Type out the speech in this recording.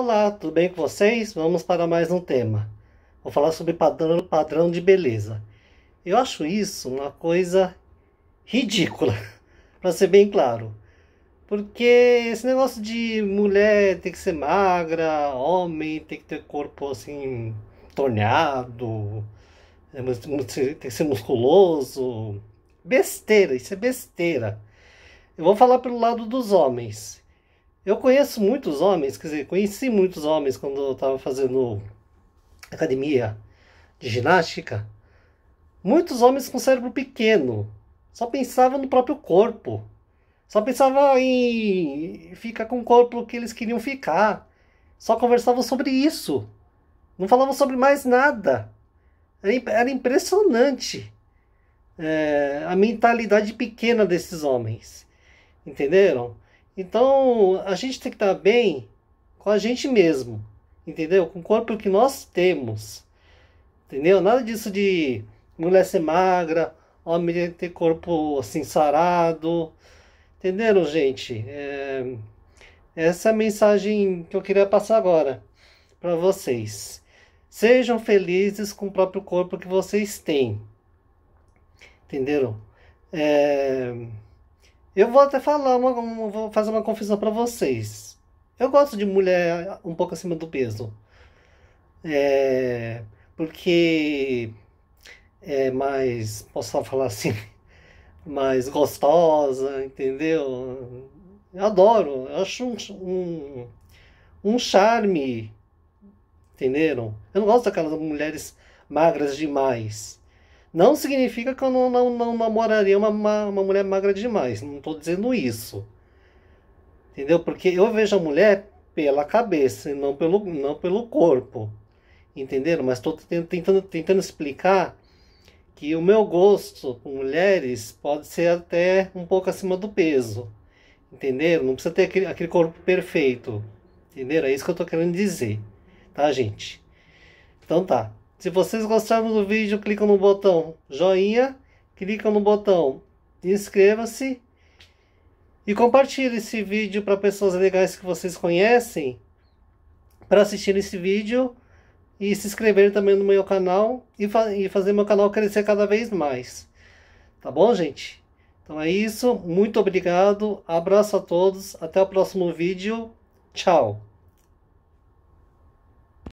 Olá, tudo bem com vocês? Vamos para mais um tema. Vou falar sobre padrão, padrão de beleza. Eu acho isso uma coisa ridícula, para ser bem claro. Porque esse negócio de mulher tem que ser magra, homem tem que ter corpo assim, torneado, é, tem que ser musculoso. Besteira, isso é besteira. Eu vou falar pelo lado dos homens. Eu conheço muitos homens, quer dizer, conheci muitos homens quando eu estava fazendo academia de ginástica. Muitos homens com cérebro pequeno, só pensavam no próprio corpo, só pensavam em ficar com o corpo que eles queriam ficar, só conversavam sobre isso, não falavam sobre mais nada. Era impressionante é, a mentalidade pequena desses homens, entenderam? Então, a gente tem que estar bem com a gente mesmo, entendeu? Com o corpo que nós temos, entendeu? Nada disso de mulher ser magra, homem ter corpo assim sarado, entenderam, gente? É... Essa é a mensagem que eu queria passar agora para vocês. Sejam felizes com o próprio corpo que vocês têm, entenderam? É... Eu vou até falar, uma, vou fazer uma confissão para vocês. Eu gosto de mulher um pouco acima do peso. É, porque é mais, posso falar assim, mais gostosa, entendeu? Eu adoro, eu acho um, um, um charme, entenderam? Eu não gosto daquelas mulheres magras demais. Não significa que eu não, não, não namoraria uma, uma, uma mulher magra demais. Não estou dizendo isso. Entendeu? Porque eu vejo a mulher pela cabeça e não pelo, não pelo corpo. Entenderam? Mas estou tentando, tentando explicar que o meu gosto por mulheres pode ser até um pouco acima do peso. Entenderam? Não precisa ter aquele, aquele corpo perfeito. Entenderam? É isso que eu estou querendo dizer. Tá, gente? Então tá. Se vocês gostaram do vídeo, clicam no botão joinha, clicam no botão inscreva-se e compartilhe esse vídeo para pessoas legais que vocês conhecem para assistir esse vídeo e se inscrever também no meu canal e, fa e fazer meu canal crescer cada vez mais. Tá bom, gente? Então é isso. Muito obrigado. Abraço a todos. Até o próximo vídeo. Tchau.